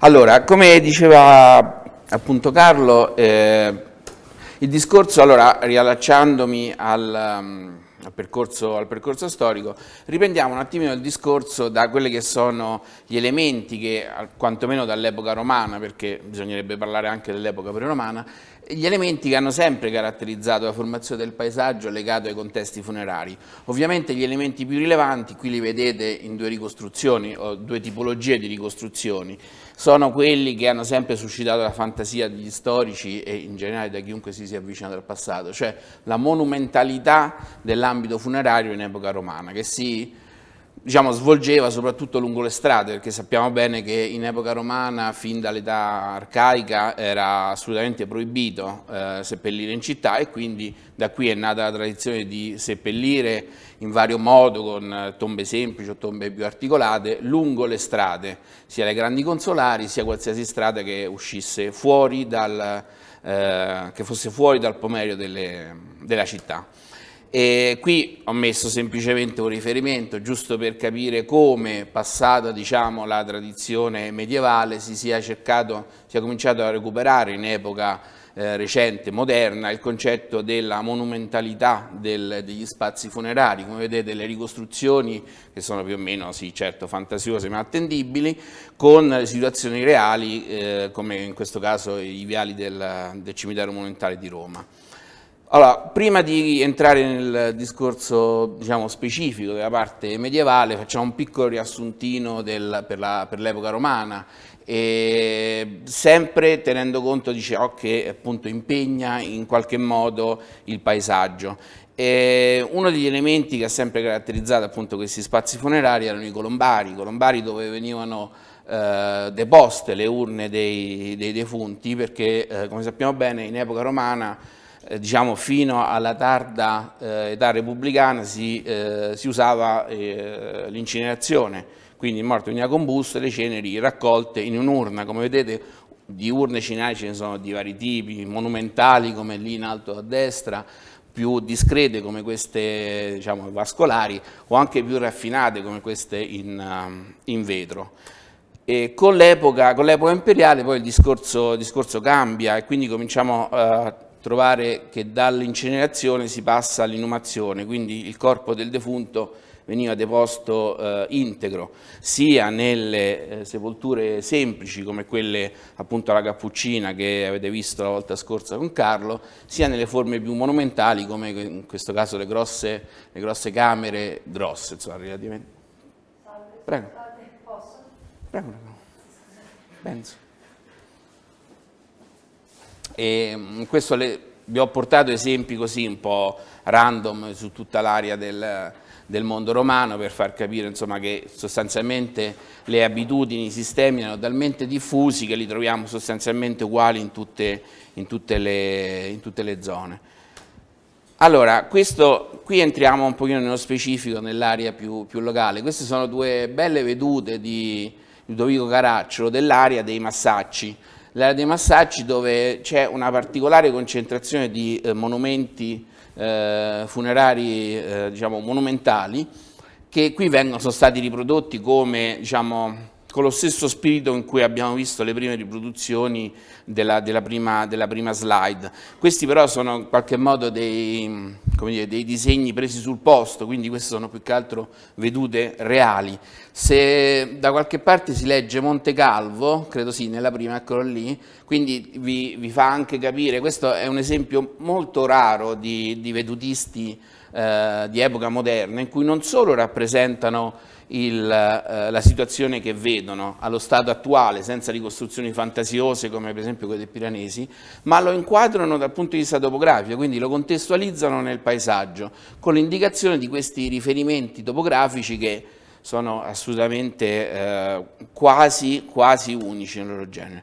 Allora, come diceva appunto Carlo, eh, il discorso, allora riallacciandomi al, al percorso, al percorso storico, riprendiamo un attimino il discorso da quelli che sono gli elementi che, quantomeno dall'epoca romana, perché bisognerebbe parlare anche dell'epoca preromana, gli elementi che hanno sempre caratterizzato la formazione del paesaggio legato ai contesti funerari. Ovviamente gli elementi più rilevanti, qui li vedete in due ricostruzioni, o due tipologie di ricostruzioni, sono quelli che hanno sempre suscitato la fantasia degli storici e in generale da chiunque si sia avvicinato al passato, cioè la monumentalità dell'ambito funerario in epoca romana, che si diciamo, svolgeva soprattutto lungo le strade, perché sappiamo bene che in epoca romana, fin dall'età arcaica, era assolutamente proibito eh, seppellire in città e quindi da qui è nata la tradizione di seppellire in vario modo, con eh, tombe semplici o tombe più articolate, lungo le strade, sia le grandi consolari, sia qualsiasi strada che uscisse fuori dal, eh, che fosse fuori dal pomerio delle, della città. E qui ho messo semplicemente un riferimento giusto per capire come, passata diciamo, la tradizione medievale, si sia, cercato, sia cominciato a recuperare in epoca eh, recente, moderna, il concetto della monumentalità del, degli spazi funerari. Come vedete le ricostruzioni, che sono più o meno, sì, certo, fantasiose ma attendibili, con situazioni reali, eh, come in questo caso i viali del, del cimitero monumentale di Roma. Allora, prima di entrare nel discorso diciamo, specifico della parte medievale, facciamo un piccolo riassuntino del, per, l'epoca romana, e sempre tenendo conto di ciò oh, che appunto impegna in qualche modo il paesaggio. E uno degli elementi che ha sempre caratterizzato appunto questi spazi funerari erano i colombari, colombari dove venivano eh, deposte le urne dei, dei defunti, perché eh, come sappiamo bene in epoca romana eh, diciamo fino alla tarda eh, età repubblicana si, eh, si usava eh, l'incinerazione, quindi il morto veniva combusto e le ceneri raccolte in un'urna, come vedete di urne cinali ce ne sono di vari tipi, monumentali come lì in alto a destra, più discrete come queste diciamo, vascolari o anche più raffinate come queste in, in vetro. E con, l'epoca, imperiale poi il discorso, il discorso, cambia e quindi cominciamo eh, trovare che dall'incenerazione si passa all'inumazione, quindi il corpo del defunto veniva deposto eh, integro, sia nelle eh, sepolture semplici come quelle appunto alla cappuccina che avete visto la volta scorsa con Carlo, sia nelle forme più monumentali come in questo caso le grosse, le grosse camere, grosse insomma relativamente. Prego. Prego. Penso. E mm, questo le, vi ho portato esempi così un po' random su tutta l'area del, del, mondo romano per far capire insomma, che sostanzialmente le abitudini, i sistemi erano talmente diffusi che li troviamo sostanzialmente uguali in tutte, in tutte, le, in tutte le, zone. Allora, questo, qui entriamo un pochino nello specifico, nell'area più, più locale. Queste sono due belle vedute di Ludovico Caracciolo dell'area dei Massacci l'area dei massacci dove c'è una particolare concentrazione di eh, monumenti eh, funerari eh, diciamo, monumentali che qui vengono, sono stati riprodotti come diciamo, con lo stesso spirito in cui abbiamo visto le prime riproduzioni della, della, prima, della prima, slide. Questi però sono in qualche modo dei, dire, dei, disegni presi sul posto, quindi queste sono più che altro vedute reali. Se da qualche parte si legge Monte Calvo, credo sì, nella prima, eccolo lì, quindi vi, vi fa anche capire, questo è un esempio molto raro di, di vedutisti eh, di epoca moderna in cui non solo rappresentano il, eh, la situazione che vedono allo stato attuale, senza ricostruzioni fantasiose come per esempio quelle dei Piranesi, ma lo inquadrano dal punto di vista topografico, quindi lo contestualizzano nel paesaggio, con l'indicazione di questi riferimenti topografici che sono assolutamente eh, quasi, quasi unici nel loro genere.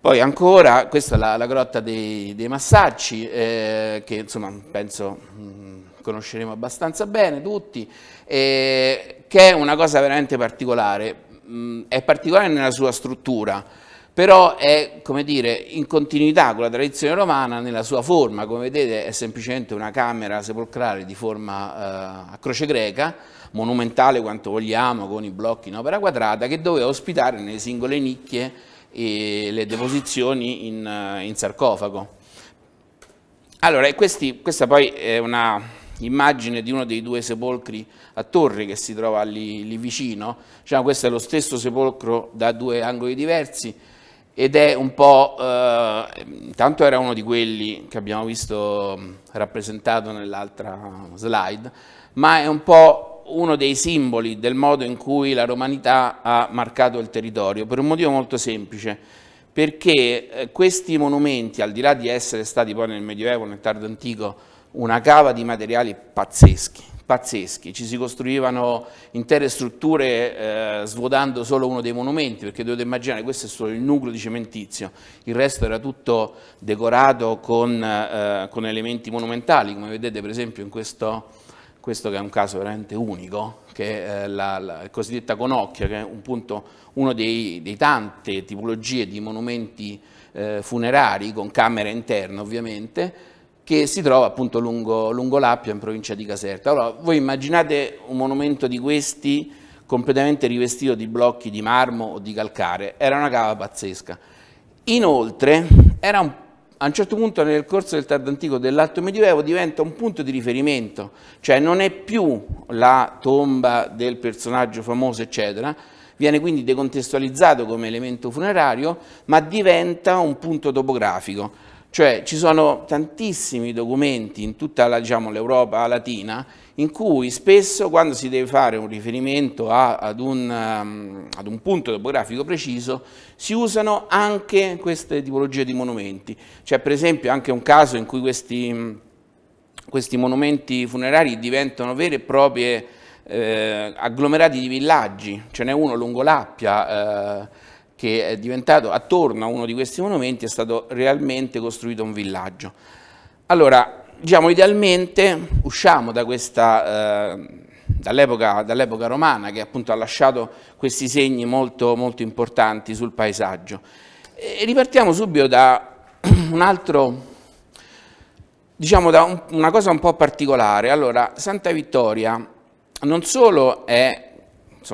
Poi ancora, questa è la, la grotta dei, dei Massacci, eh, che insomma penso mm, conosceremo abbastanza bene tutti, eh, che è una cosa veramente particolare, mm, è particolare nella sua struttura, però è come dire, in continuità con la tradizione romana nella sua forma, come vedete è semplicemente una camera sepolcrale di forma eh, a croce greca, monumentale quanto vogliamo, con i blocchi in opera quadrata, che doveva ospitare nelle singole nicchie eh, le deposizioni in, eh, in sarcofago. Allora, questi, questa poi è una, immagine di uno dei due sepolcri a torre che si trova lì, lì vicino, diciamo, questo è lo stesso sepolcro da due angoli diversi ed è un po', eh, intanto era uno di quelli che abbiamo visto mm, rappresentato nell'altra slide, ma è un po' uno dei simboli del modo in cui la romanità ha marcato il territorio, per un motivo molto semplice, perché eh, questi monumenti, al di là di essere stati poi nel Medioevo, nel tardo antico, una cava di materiali pazzeschi, pazzeschi. ci si costruivano intere strutture eh, svuotando solo uno dei monumenti, perché dovete immaginare questo è solo il nucleo di cementizio, il resto era tutto decorato con, eh, con elementi monumentali, come vedete per esempio in questo, questo che è un caso veramente unico, che è eh, la, la cosiddetta conocchia, che è un punto, uno dei, dei tante tipologie di monumenti eh, funerari con camera interna ovviamente, che si trova appunto lungo, lungo l'Appia in provincia di Caserta. Allora, voi immaginate un monumento di questi completamente rivestito di blocchi di marmo o di calcare, era una cava pazzesca. Inoltre, un, a un certo punto nel corso del tardo antico dell'alto medioevo diventa un punto di riferimento, cioè non è più la tomba del personaggio famoso, eccetera, viene quindi decontestualizzato come elemento funerario, ma diventa un punto topografico. Cioè ci sono tantissimi documenti in tutta diciamo, l'Europa diciamo, latina in cui spesso quando si deve fare un riferimento a, ad, un, ehm, ad, un, punto topografico preciso si usano anche queste tipologie di monumenti. C'è per esempio anche un caso in cui questi, questi monumenti funerari diventano vere e proprie eh, agglomerati di villaggi, ce n'è uno lungo l'Appia, eh, che è diventato attorno a uno di questi monumenti è stato realmente costruito un villaggio. Allora, diciamo idealmente usciamo da questa, eh, dall'epoca, dall romana che appunto ha lasciato questi segni molto, molto importanti sul paesaggio. E ripartiamo subito da un altro, diciamo da un, una cosa un po' particolare. Allora, Santa Vittoria non solo è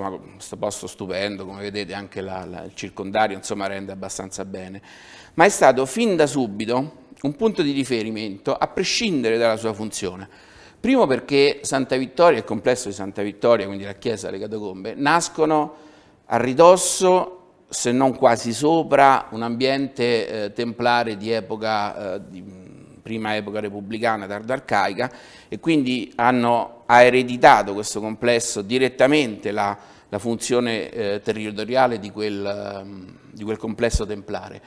insomma, questo posto stupendo, come vedete anche la, la, il circondario insomma, rende abbastanza bene, ma è stato fin da subito un punto di riferimento a prescindere dalla sua funzione. Primo perché Santa Vittoria, il complesso di Santa Vittoria, quindi la chiesa, le catacombe, nascono a ridosso se non quasi sopra, un ambiente eh, templare di epoca eh, di, prima epoca repubblicana, tardo-arcaica, e quindi hanno, ha ereditato questo complesso direttamente la, la funzione eh, territoriale di quel, ehm, di quel, complesso templare.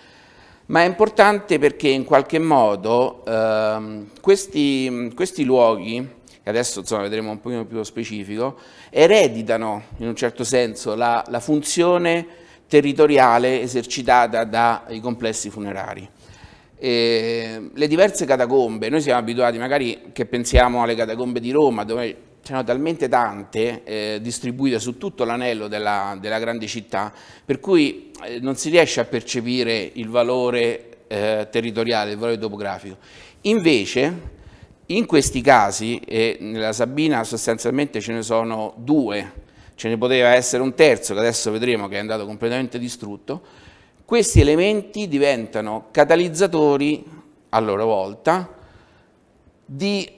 Ma è importante perché in qualche modo eh, questi, questi luoghi, che adesso insomma, vedremo un pochino più specifico, ereditano in un certo senso la, la funzione territoriale esercitata dai complessi funerari. E ehm, le diverse catacombe, noi siamo abituati magari che pensiamo alle catacombe di Roma, dove ce c'erano talmente tante eh, distribuite su tutto l'anello della, della, grande città, per cui eh, non si riesce a percepire il valore eh, territoriale, il valore topografico. Invece, in questi casi, e nella Sabina sostanzialmente ce ne sono due, ce ne poteva essere un terzo, che adesso vedremo che è andato completamente distrutto, questi elementi diventano catalizzatori, a loro volta, di,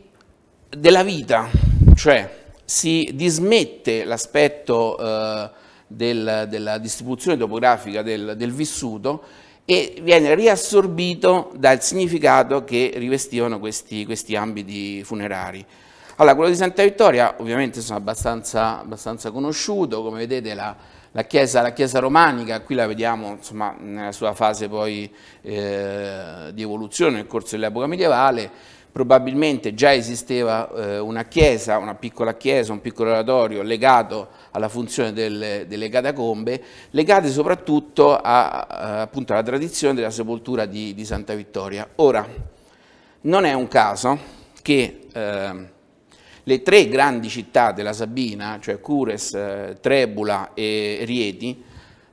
della vita, cioè si dismette l'aspetto eh, del, della distribuzione topografica del, del vissuto e viene riassorbito dal significato che rivestivano questi, questi, ambiti funerari. Allora, quello di Santa Vittoria ovviamente sono abbastanza, abbastanza conosciuto, come vedete la, la chiesa, la chiesa, romanica, qui la vediamo insomma, nella sua fase poi eh, di evoluzione nel corso dell'epoca medievale, probabilmente già esisteva eh, una chiesa, una piccola chiesa, un piccolo oratorio legato alla funzione del, delle catacombe, legate soprattutto a, a, appunto, alla tradizione della sepoltura di, di, Santa Vittoria. Ora, non è un caso che... Eh, le tre grandi città della Sabina, cioè Cures, eh, Trebula e Rieti,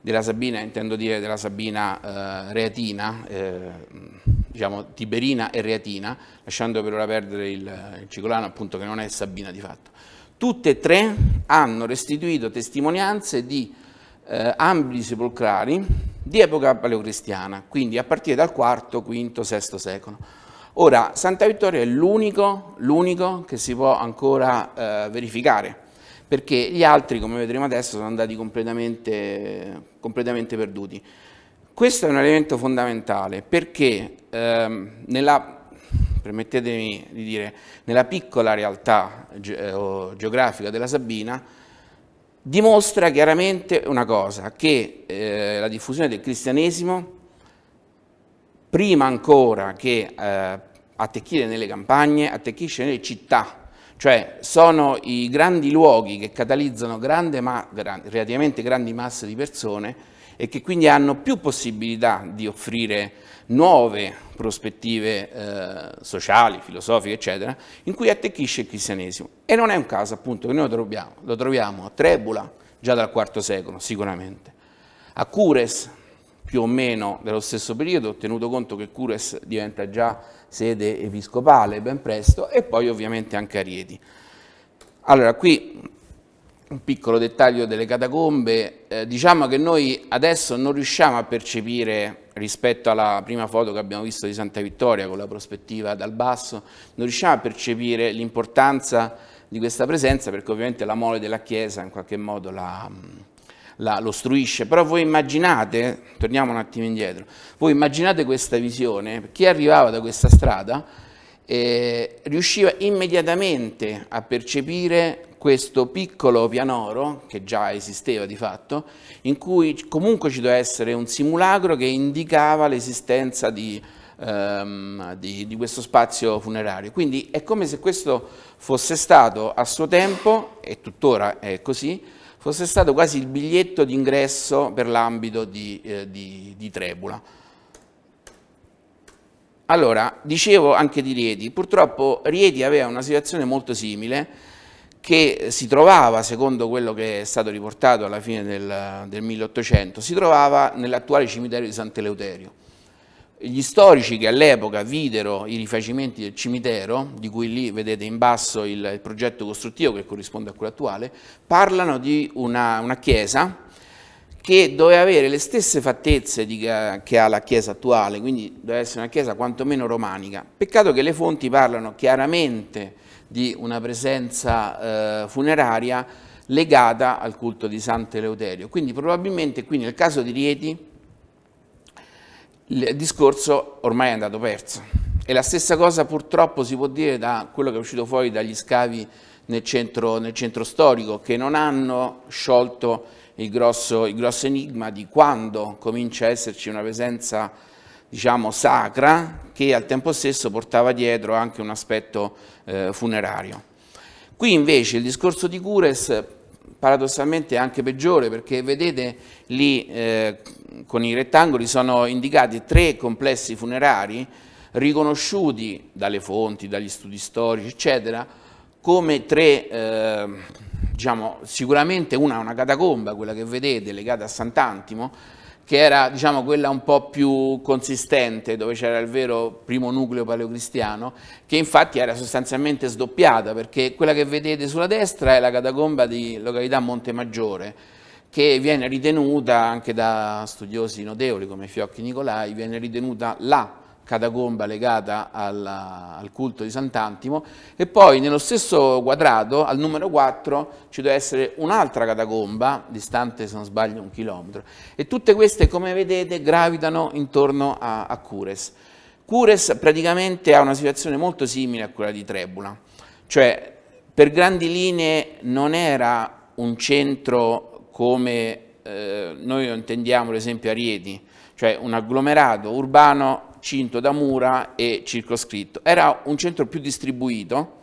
della Sabina intendo dire della Sabina eh, reatina, eh, diciamo tiberina e reatina, lasciando per ora perdere il, il Cicolano appunto che non è Sabina di fatto. Tutte e tre hanno restituito testimonianze di eh, ambiti sepolcrali di epoca paleocristiana, quindi a partire dal IV, V, VI secolo. Ora, Santa Vittoria è l'unico, che si può ancora eh, verificare, perché gli altri, come vedremo adesso, sono andati completamente, completamente perduti. Questo è un elemento fondamentale perché ehm, nella permettetemi di dire, nella piccola realtà ge eh, geografica della Sabina, dimostra chiaramente una cosa, che eh, la diffusione del cristianesimo prima ancora che eh, attecchire nelle campagne, attecchisce nelle città, cioè sono i grandi luoghi che catalizzano grande ma, grandi, relativamente grandi masse di persone e che quindi hanno più possibilità di offrire nuove prospettive eh, sociali, filosofiche, eccetera, in cui attecchisce il cristianesimo. E non è un caso appunto che noi lo troviamo, lo troviamo a Trebula già dal IV secolo, sicuramente, a Cures più o meno dello stesso periodo, tenuto conto che Cures diventa già sede episcopale ben presto, e poi ovviamente anche Arieti. Allora, qui un piccolo dettaglio delle catacombe, eh, diciamo che noi adesso non riusciamo a percepire, rispetto alla prima foto che abbiamo visto di Santa Vittoria con la prospettiva dal basso, non riusciamo a percepire l'importanza di questa presenza perché ovviamente la mole della Chiesa in qualche modo la la, lo istruisce, però voi immaginate, torniamo un attimo indietro, voi immaginate questa visione, chi arrivava da questa strada eh, riusciva immediatamente a percepire questo piccolo pianoro, che già esisteva di fatto, in cui comunque ci doveva essere un simulacro che indicava l'esistenza di, ehm, di, di, questo spazio funerario. Quindi è come se questo fosse stato a suo tempo, e tuttora è così, fosse stato quasi il biglietto d'ingresso per l'ambito di, eh, di, di Trebula. Allora, dicevo anche di Rieti, purtroppo Rieti aveva una situazione molto simile che si trovava, secondo quello che è stato riportato alla fine del, del 1800, si trovava nell'attuale cimitero di Sant'Eleuterio. Gli storici che all'epoca videro i rifacimenti del cimitero, di cui lì vedete in basso il, il progetto costruttivo che corrisponde a quello attuale, parlano di una, una chiesa che doveva avere le stesse fattezze di, che ha la chiesa attuale, quindi doveva essere una chiesa quantomeno romanica. Peccato che le fonti parlano chiaramente di una presenza eh, funeraria legata al culto di Sant'Eleuterio. Quindi probabilmente qui nel caso di Rieti il discorso ormai è andato perso. E la stessa cosa purtroppo si può dire da quello che è uscito fuori dagli scavi nel centro, nel centro storico, che non hanno sciolto il grosso, il grosso, enigma di quando comincia a esserci una presenza diciamo sacra che al tempo stesso portava dietro anche un aspetto eh, funerario. Qui invece il discorso di Cures paradossalmente anche peggiore perché vedete lì eh, con i rettangoli sono indicati tre complessi funerari riconosciuti dalle fonti, dagli studi storici eccetera come tre, eh, diciamo sicuramente una è una catacomba quella che vedete legata a Sant'Antimo che era diciamo, quella un po' più consistente, dove c'era il vero primo nucleo paleocristiano, che infatti era sostanzialmente sdoppiata, perché quella che vedete sulla destra è la catacomba di località Monte Maggiore, che viene ritenuta, anche da studiosi notevoli come Fiocchi Nicolai, viene ritenuta la catacomba legata alla, al culto di Sant'Antimo e poi nello stesso quadrato, al numero 4, ci deve essere un'altra catacomba, distante se non sbaglio un chilometro, e tutte queste come vedete gravitano intorno a, a Cures. Cures praticamente ha una situazione molto simile a quella di Trebula, cioè per grandi linee non era un centro come eh, noi intendiamo ad esempio Arieti, cioè un agglomerato urbano cinto da mura e circoscritto. Era un centro più distribuito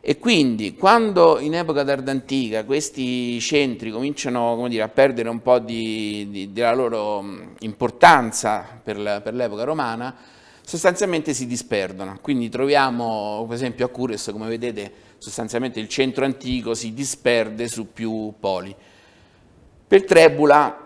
e quindi quando in epoca d'ardantica questi centri cominciano dire, a perdere un po' di, di, della loro mm, importanza per l'epoca romana, sostanzialmente si disperdono. Quindi troviamo, per esempio, a Cures, come vedete, sostanzialmente il centro antico si disperde su più poli. Per Trebula,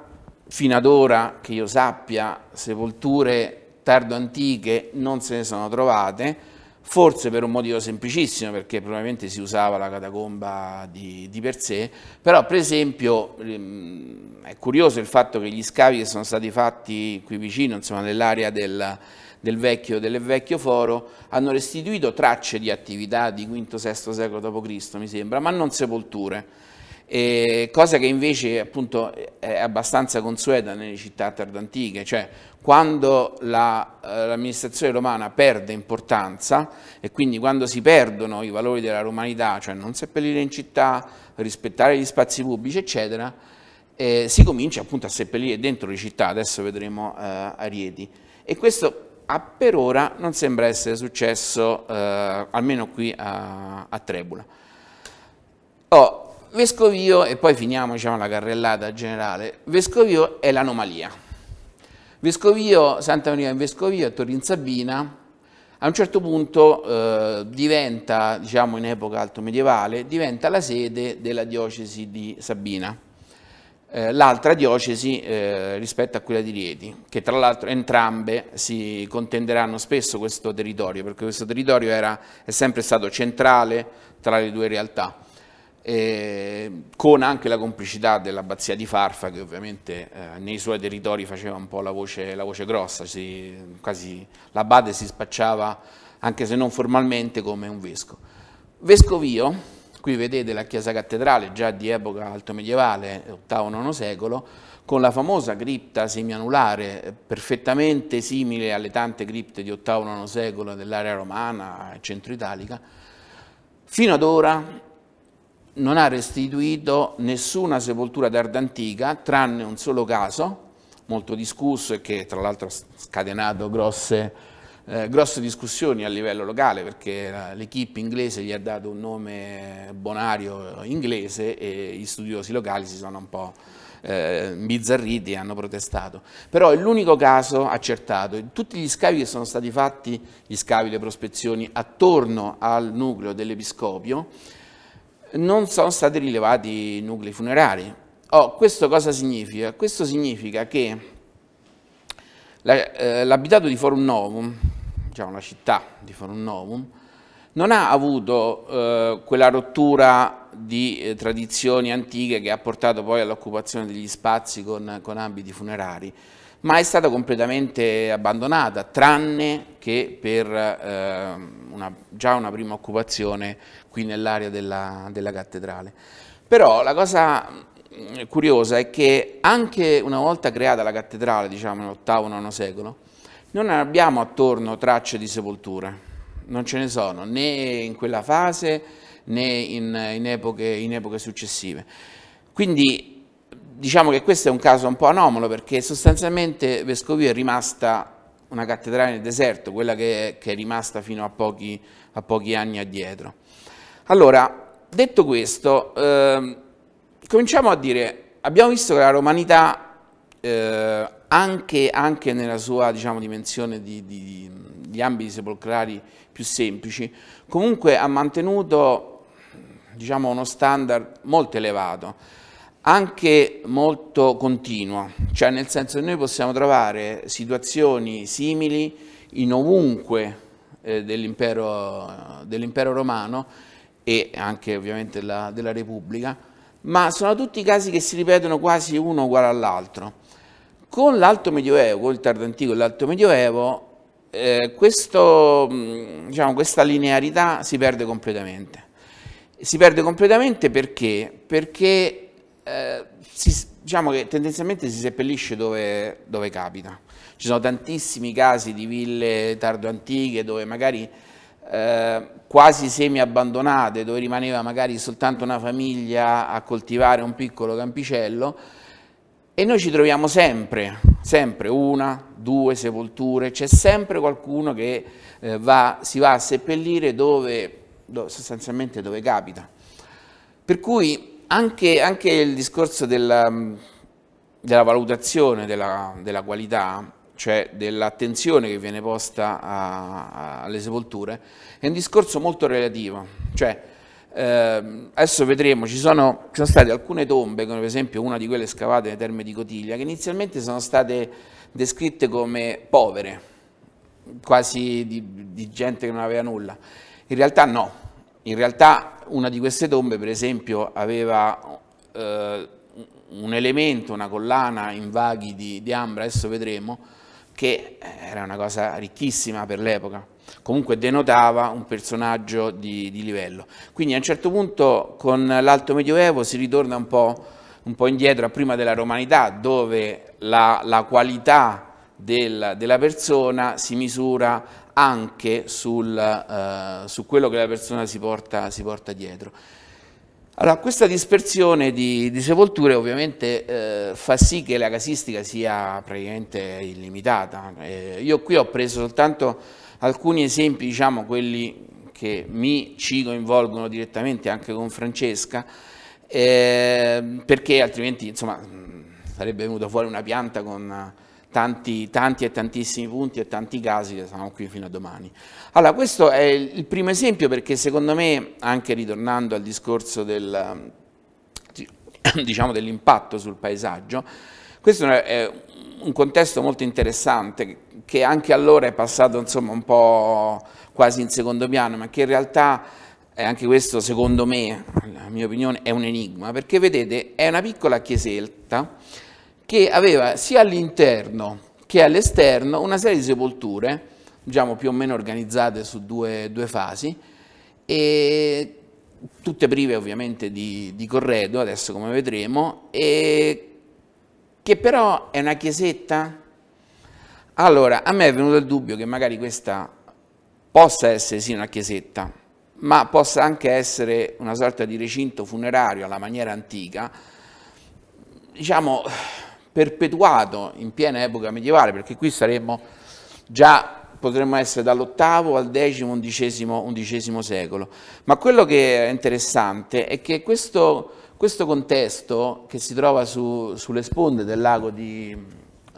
fino ad ora, che io sappia, sepolture tardo-antiche non se ne sono trovate, forse per un motivo semplicissimo, perché probabilmente si usava la catacomba di, di per sé, però per esempio ehm, è curioso il fatto che gli scavi che sono stati fatti qui vicino, insomma nell'area del, del, vecchio, del vecchio foro, hanno restituito tracce di attività di V-VI secolo d.C., mi sembra, ma non sepolture eh, cosa che invece appunto è abbastanza consueta nelle città tardantiche, cioè quando eh, l'amministrazione la, romana perde importanza e quindi quando si perdono i valori della romanità, cioè non seppellire in città, rispettare gli spazi pubblici, eccetera, eh, si comincia appunto a seppellire dentro le città, adesso vedremo eh, a Rieti. E questo a, per ora non sembra essere successo, eh, almeno qui a, a Trebula. Oh, Vescovio, e poi finiamo diciamo, la carrellata generale, Vescovio è l'anomalia. Vescovio, Santa Maria in Vescovio a Torin Sabina, a un certo punto eh, diventa, diciamo in epoca alto medievale, diventa la sede della diocesi di Sabina, eh, l'altra diocesi eh, rispetto a quella di Rieti, che tra l'altro entrambe si contenderanno spesso questo territorio, perché questo territorio era, è sempre stato centrale tra le due realtà eh, con anche la complicità dell'abbazia di Farfa che ovviamente eh, nei suoi territori faceva un po' la voce, la voce grossa, si, quasi, l'abbate si spacciava anche se non formalmente come un vescovo. Vescovio, qui vedete la chiesa cattedrale già di epoca alto medievale, VIII-IX secolo, con la famosa cripta semianulare, perfettamente simile alle tante cripte di VIII-IX secolo dell'area romana, centro-italica, fino ad ora non ha restituito nessuna sepoltura d'arte antica, tranne un solo caso, molto discusso e che tra l'altro ha scatenato grosse, eh, grosse, discussioni a livello locale, perché eh, l'equipe inglese gli ha dato un nome bonario inglese e gli studiosi locali si sono un po' eh, bizzarriti e hanno protestato. Però è l'unico caso accertato. tutti gli scavi che sono stati fatti, gli scavi, le prospezioni attorno al nucleo dell'Episcopio, non sono stati rilevati nuclei funerari. Oh, questo cosa significa? Questo significa che eh, l'abitato di Forum Novum, diciamo la città di Forum Novum, non ha avuto eh, quella rottura di eh, tradizioni antiche che ha portato poi all'occupazione degli spazi con, con ambiti funerari, ma è stata completamente abbandonata, tranne che per eh, una, già una prima occupazione qui nell'area della, della cattedrale. Però la cosa mm, curiosa è che anche una volta creata la cattedrale, diciamo nell'VIII-IX secolo, non abbiamo attorno tracce di sepolture, non ce ne sono né in quella fase né in, in, epoche, in epoche successive. Quindi diciamo che questo è un caso un po' anomalo perché sostanzialmente Vescovio è rimasta una cattedrale nel deserto, quella che, che è rimasta fino a pochi, a pochi, anni addietro. Allora, detto questo, eh, cominciamo a dire, abbiamo visto che la romanità, eh, anche, anche, nella sua diciamo, dimensione di, di, di ambiti sepolcrali più semplici, comunque ha mantenuto diciamo, uno standard molto elevato anche molto continua, cioè nel senso che noi possiamo trovare situazioni simili in ovunque eh, dell'impero, dell'impero romano e anche ovviamente la, della Repubblica, ma sono tutti casi che si ripetono quasi uno uguale all'altro. Con l'Alto Medioevo, con il Tardo Antico e l'Alto Medioevo, eh, questo, mm, diciamo, questa linearità si perde completamente. Si perde completamente perché? Perché eh, si, diciamo che tendenzialmente si seppellisce dove, dove, capita. Ci sono tantissimi casi di ville tardo antiche dove magari eh, quasi semi abbandonate, dove rimaneva magari soltanto una famiglia a coltivare un piccolo campicello e noi ci troviamo sempre, sempre una, due sepolture, c'è sempre qualcuno che eh, va, si va a seppellire dove, dove, sostanzialmente dove capita. Per cui anche, anche il discorso della, mm, della valutazione della, della, qualità, cioè dell'attenzione che viene posta a, a, alle sepolture, è un discorso molto relativo. Cioè, eh, adesso vedremo, ci sono, ci sono, state alcune tombe, come per esempio una di quelle scavate nei terme di Cotiglia, che inizialmente sono state descritte come povere, quasi di, di gente che non aveva nulla. In realtà no, in realtà una di queste tombe, per esempio, aveva eh, un elemento, una collana in vaghi di, di ambra, adesso vedremo, che era una cosa ricchissima per l'epoca. Comunque denotava un personaggio di, di, livello. Quindi a un certo punto con l'Alto Medioevo si ritorna un po', un po indietro a prima della romanità, dove la, la qualità del, della persona si misura anche sul, eh, su quello che la persona si porta, si porta dietro. Allora, questa dispersione di, di sepolture ovviamente eh, fa sì che la casistica sia praticamente illimitata. Eh, io qui ho preso soltanto alcuni esempi, diciamo quelli che mi ci coinvolgono direttamente anche con Francesca, eh, perché altrimenti insomma, sarebbe venuta fuori una pianta con tanti, tanti e tantissimi punti e tanti casi che saranno qui fino a domani. Allora, questo è il primo esempio perché secondo me, anche ritornando al discorso del, diciamo, dell'impatto sul paesaggio, questo è un contesto molto interessante che anche allora è passato insomma, un po' quasi in secondo piano, ma che in realtà e anche questo secondo me, la mia opinione, è un enigma, perché vedete è una piccola chiesetta che aveva sia all'interno che all'esterno una serie di sepolture, diciamo più o meno organizzate su due, due fasi, e tutte prive ovviamente di, di corredo, adesso come vedremo, e che però è una chiesetta. Allora, a me è venuto il dubbio che magari questa possa essere sì una chiesetta, ma possa anche essere una sorta di recinto funerario alla maniera antica, diciamo perpetuato in piena epoca medievale, perché qui saremmo già, potremmo essere dall'ottavo al decimo, undicesimo, undicesimo, secolo. Ma quello che è interessante è che questo, questo contesto che si trova su, sulle sponde del lago di,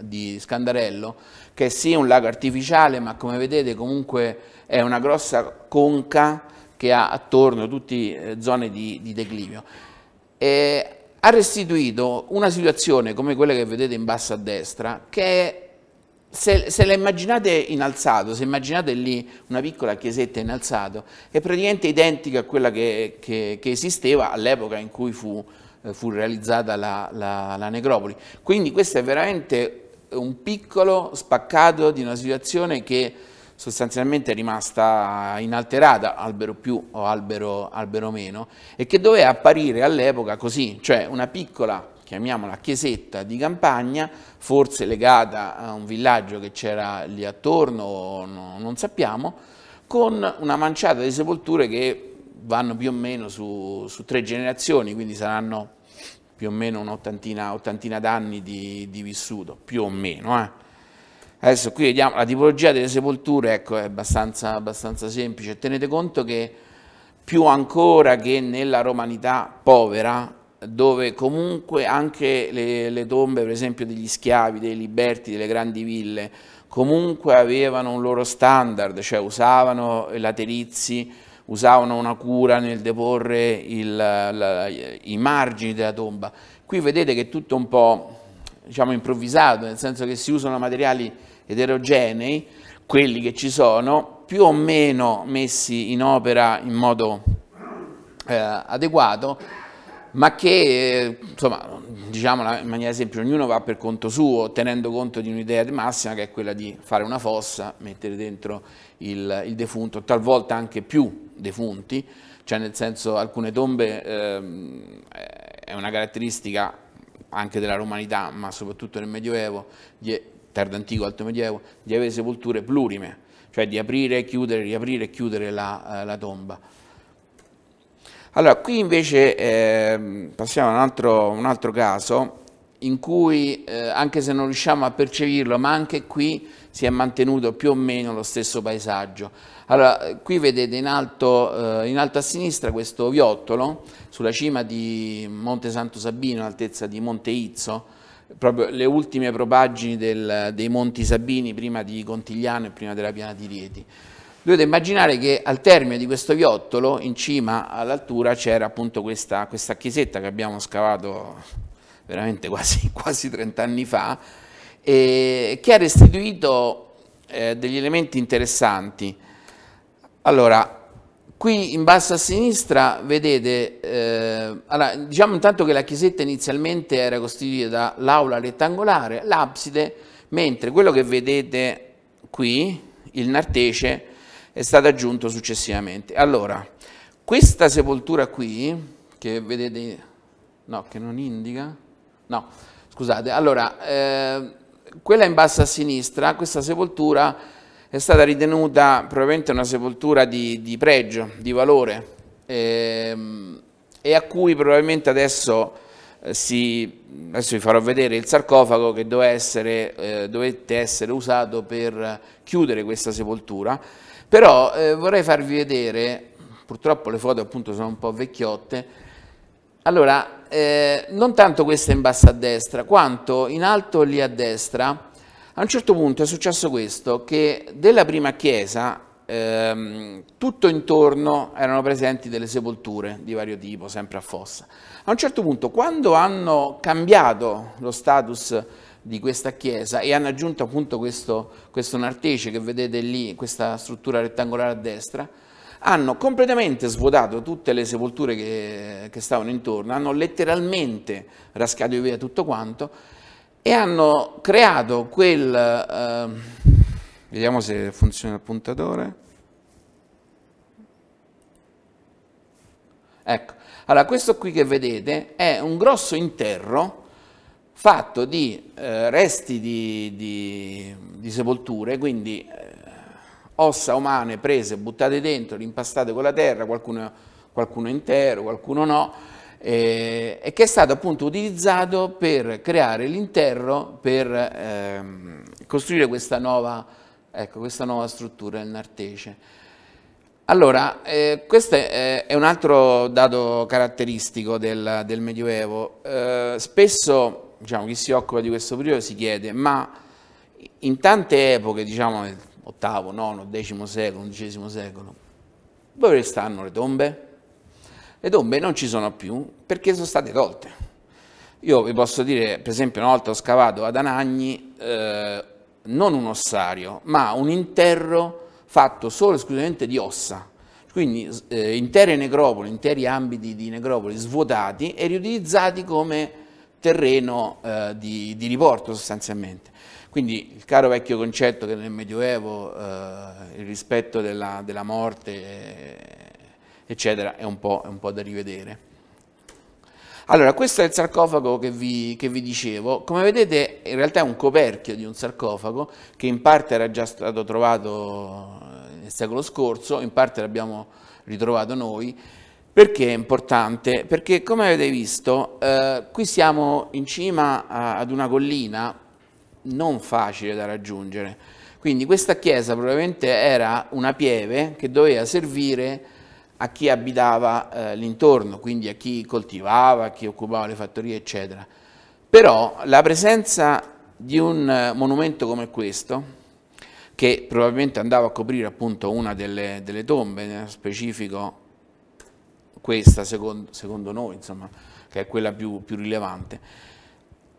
di Scandarello, che è sì un lago artificiale, ma come vedete comunque è una grossa conca che ha attorno tutte eh, zone di, di declivio. E ha restituito una situazione come quella che vedete in basso a destra, che se, se la immaginate in alzato, se immaginate lì una piccola chiesetta in alzato, è praticamente identica a quella che, che, che esisteva all'epoca in cui fu, eh, fu realizzata la, la, la necropoli. Quindi questo è veramente un piccolo spaccato di una situazione che sostanzialmente rimasta inalterata, albero più o albero, albero meno, e che doveva apparire all'epoca così, cioè una piccola chiamiamola chiesetta di campagna, forse legata a un villaggio che c'era lì attorno, no, non sappiamo, con una manciata di sepolture che vanno più o meno su, su tre generazioni, quindi saranno più o meno un'ottantina d'anni di, di, vissuto, più o meno. Eh. Adesso qui vediamo la tipologia delle sepolture, ecco, è abbastanza, abbastanza semplice. Tenete conto che più ancora che nella romanità povera, dove comunque anche le, le tombe, per esempio, degli schiavi, dei liberti, delle grandi ville, comunque avevano un loro standard, cioè usavano laterizi, usavano una cura nel deporre il, la, i margini della tomba. Qui vedete che tutto un po' diciamo, improvvisato, nel senso che si usano materiali eterogenei, quelli che ci sono, più o meno messi in opera in modo eh, adeguato, ma che, insomma, diciamo in maniera semplice, ognuno va per conto suo, tenendo conto di un'idea di massima che è quella di fare una fossa, mettere dentro il, il defunto, talvolta anche più defunti, cioè nel senso alcune tombe eh, è una caratteristica anche della romanità, ma soprattutto nel Medioevo, di, tardo antico, alto medioevo, di avere sepolture plurime, cioè di aprire e chiudere, riaprire e chiudere la, eh, la tomba. Allora, qui invece eh, passiamo a un altro, un altro, caso in cui, eh, anche se non riusciamo a percepirlo, ma anche qui si è mantenuto più o meno lo stesso paesaggio. Allora, qui vedete in alto, eh, in alto a sinistra questo viottolo sulla cima di Monte Santo Sabino, all'altezza di Monte Izzo, proprio le ultime propaggini del, dei Monti Sabini prima di Contigliano e prima della piana di Rieti. Dovete immaginare che al termine di questo viottolo, in cima all'altura, c'era appunto questa, questa chiesetta che abbiamo scavato veramente quasi, quasi 30 anni fa, eh, che ha restituito eh, degli elementi interessanti. Allora, qui in basso a sinistra vedete, eh, allora, diciamo intanto che la chiesetta inizialmente era costituita dall'aula rettangolare, l'abside, mentre quello che vedete qui, il nartece, è stato aggiunto successivamente. Allora, questa sepoltura qui, che vedete, no, che non indica, no, scusate, allora, eh, quella in basso a sinistra, questa sepoltura è stata ritenuta probabilmente una sepoltura di, di pregio, di valore, ehm, e a cui probabilmente adesso eh, si, adesso vi farò vedere il sarcofago che doveva essere, eh, dovette essere usato per chiudere questa sepoltura, però eh, vorrei farvi vedere, purtroppo le foto appunto sono un po' vecchiotte, allora eh, non tanto questa in basso a destra, quanto in alto lì a destra, a un certo punto è successo questo, che della prima chiesa ehm, tutto intorno erano presenti delle sepolture di vario tipo, sempre a fossa. A un certo punto, quando hanno cambiato lo status di questa chiesa e hanno aggiunto appunto questo, questo nartece che vedete lì, questa struttura rettangolare a destra, hanno completamente svuotato tutte le sepolture che, che stavano intorno, hanno letteralmente raschiato via tutto quanto e hanno creato quel... Eh, vediamo se funziona il puntatore. Ecco, allora questo qui che vedete è un grosso interro fatto di eh, resti di, di, di sepolture, quindi eh, ossa umane prese, buttate dentro, rimpastate con la terra, qualcuno, qualcuno intero, qualcuno no, eh, e che è stato appunto utilizzato per creare l'interro, per ehm, costruire questa nuova, ecco, questa nuova, struttura, il nartece. Allora, eh, questo è, è, un altro dato caratteristico del, del Medioevo. Eh, spesso diciamo, chi si occupa di questo periodo si chiede, ma in tante epoche, diciamo, ottavo, nono, decimo secolo, undicesimo secolo, dove stanno le tombe? Le tombe non ci sono più perché sono state tolte. Io vi posso dire, per esempio, una volta ho scavato ad Anagni eh, non un ossario, ma un interro fatto solo e esclusivamente di ossa. Quindi eh, intere necropoli, interi ambiti di necropoli svuotati e riutilizzati come terreno eh, di, di riporto sostanzialmente. Quindi il caro vecchio concetto che nel Medioevo eh, il rispetto della, della morte, eh, eccetera, è un, è un, po', da rivedere. Allora, questo è il sarcofago che vi, che vi dicevo. Come vedete, in realtà è un coperchio di un sarcofago che in parte era già stato trovato eh, nel secolo scorso, in parte l'abbiamo ritrovato noi. Perché è importante? Perché come avete visto eh, qui siamo in cima a, eh, ad una collina non facile da raggiungere. Quindi questa chiesa probabilmente era una pieve che doveva servire a chi abitava eh, l'intorno, quindi a chi coltivava, a chi occupava le fattorie, eccetera. Però la presenza di un eh, monumento come questo, che probabilmente andava a coprire appunto una delle, delle tombe, nello specifico questa secondo, secondo, noi, insomma, che è quella più, più rilevante,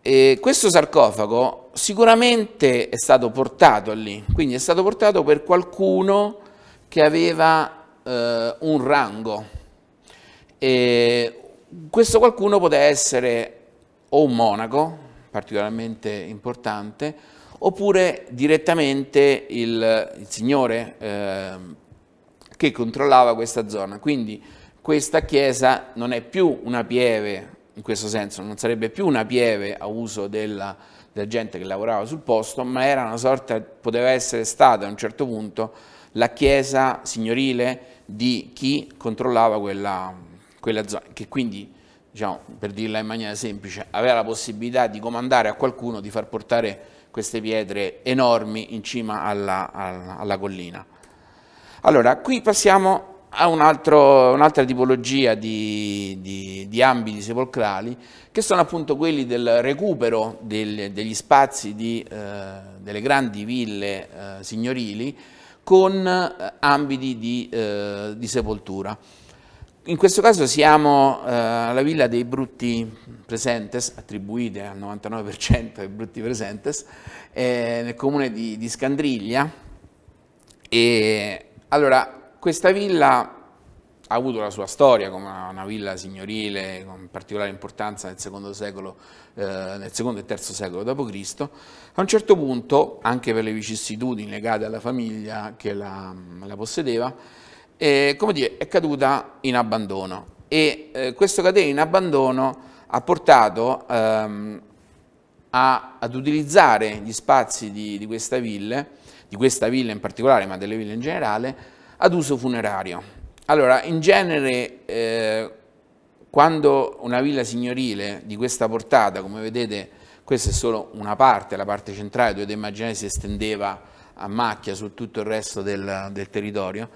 e questo sarcofago sicuramente è stato portato lì, quindi è stato portato per qualcuno che aveva eh, un rango. E questo qualcuno poteva essere o un monaco, particolarmente importante, oppure direttamente il, il signore eh, che controllava questa zona. Quindi questa chiesa non è più una pieve in questo senso non sarebbe più una pieve a uso della, della gente che lavorava sul posto, ma era una sorta, poteva essere stata a un certo punto la chiesa signorile di chi controllava quella, quella zona, che quindi, diciamo, per dirla in maniera semplice, aveva la possibilità di comandare a qualcuno di far portare queste pietre enormi in cima alla, alla, alla collina. Allora, qui passiamo ha un'altra tipologia di, di, di, ambiti sepolcrali che sono appunto quelli del recupero del, degli spazi di, eh, delle grandi ville eh, signorili con eh, ambiti di, eh, sepoltura. In questo caso siamo eh, alla villa dei Brutti Presentes, attribuite al 99% ai Brutti Presentes, eh, nel comune di, Scandriglia. E, allora, questa villa ha avuto la sua storia come una, villa signorile con particolare importanza nel secondo, secolo, eh, nel secondo e terzo secolo d.C. A un certo punto, anche per le vicissitudini legate alla famiglia che la, la possedeva, eh, dire, è caduta in abbandono e eh, questo cadere in abbandono ha portato ehm, a, ad utilizzare gli spazi di, di, questa villa, di questa villa in particolare, ma delle ville in generale, ad uso funerario. Allora, in genere eh, quando una villa signorile di questa portata, come vedete questa è solo una parte, la parte centrale dovete immaginare si estendeva a macchia su tutto il resto del, del territorio,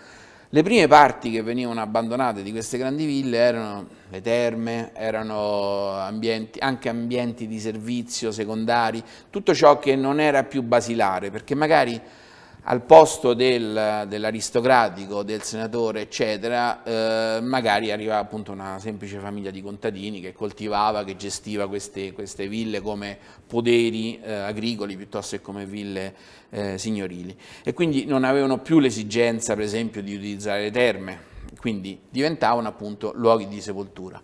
le prime parti che venivano abbandonate di queste grandi ville erano le terme, erano ambienti, anche ambienti di servizio secondari, tutto ciò che non era più basilare, perché magari al posto del, dell'aristocratico, del senatore, eccetera, eh, magari arrivava appunto una semplice famiglia di contadini che coltivava, che gestiva queste, queste ville come poderi eh, agricoli piuttosto che come ville eh, signorili. E quindi non avevano più l'esigenza, per esempio, di utilizzare le terme, quindi diventavano appunto luoghi di sepoltura.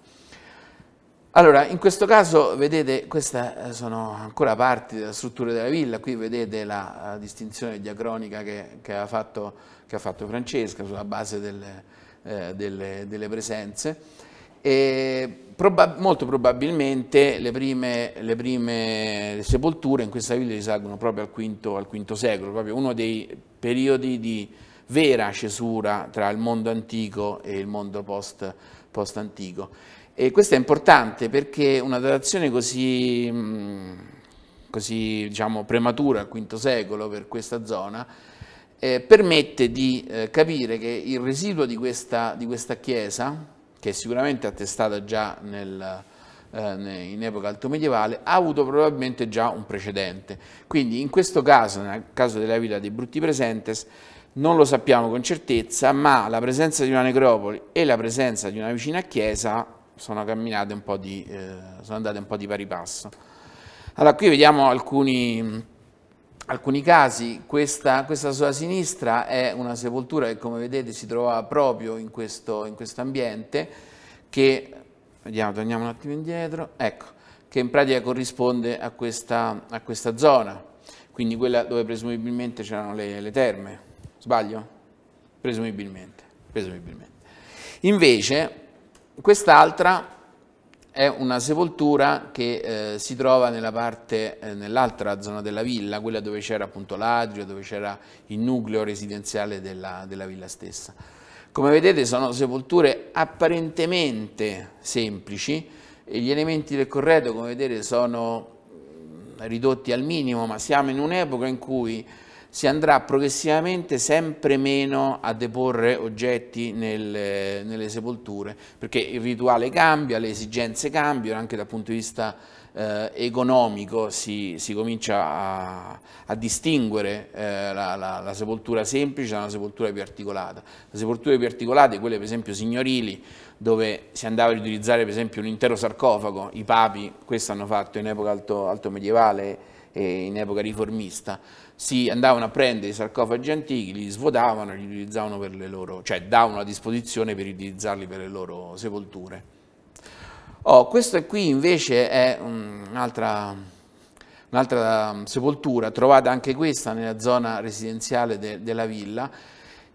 Allora, in questo caso, vedete, queste eh, sono ancora parti della struttura della villa, qui vedete la, eh, distinzione diacronica che, che, ha fatto, che, ha fatto, Francesca sulla base delle, eh, delle, delle presenze. Probab molto probabilmente le prime, le prime, sepolture in questa villa risalgono proprio al V, al V secolo, proprio uno dei periodi di vera cesura tra il mondo antico e il mondo post-antico. Post e questo è importante perché una datazione così, mm, così diciamo, prematura al V secolo per questa zona eh, permette di eh, capire che il residuo di questa, di questa, chiesa, che è sicuramente attestata già nel, eh, in epoca altomedievale, ha avuto probabilmente già un precedente. Quindi in questo caso, nel caso della villa dei Brutti Presentes, non lo sappiamo con certezza, ma la presenza di una necropoli e la presenza di una vicina chiesa sono camminate un po' di, eh, sono andate un po' di pari passo. Allora, qui vediamo alcuni, alcuni casi, questa, questa, sulla sinistra è una sepoltura che come vedete si trova proprio in questo, in questo ambiente, che, vediamo, torniamo un attimo indietro, ecco, che in pratica corrisponde a questa, a questa zona, quindi quella dove presumibilmente c'erano le, le terme, sbaglio? Presumibilmente, presumibilmente. Invece Quest'altra è una sepoltura che eh, si trova eh, nell'altra eh, nell zona della villa, quella dove c'era appunto l'adrio, dove c'era il nucleo residenziale della, della villa stessa. Come vedete sono sepolture apparentemente semplici, e gli elementi del corredo come vedete sono mm, ridotti al minimo, ma siamo in un'epoca in cui si andrà progressivamente sempre meno a deporre oggetti nel, nelle sepolture, perché il rituale cambia, le esigenze cambiano, anche dal punto di vista eh, economico si, si, comincia a, a distinguere eh, la, la, la, sepoltura semplice da una sepoltura più articolata. Le sepolture più articolate, quelle per esempio signorili, dove si andava ad utilizzare per esempio un intero sarcofago, i papi questo hanno fatto in epoca alto, alto medievale e in epoca riformista, si andavano a prendere i sarcofagi antichi, li svuotavano e li utilizzavano per le loro, cioè davano a disposizione per utilizzarli per le loro sepolture. Oh, questo qui invece è un'altra, un um, sepoltura, trovata anche questa nella zona residenziale de, della villa,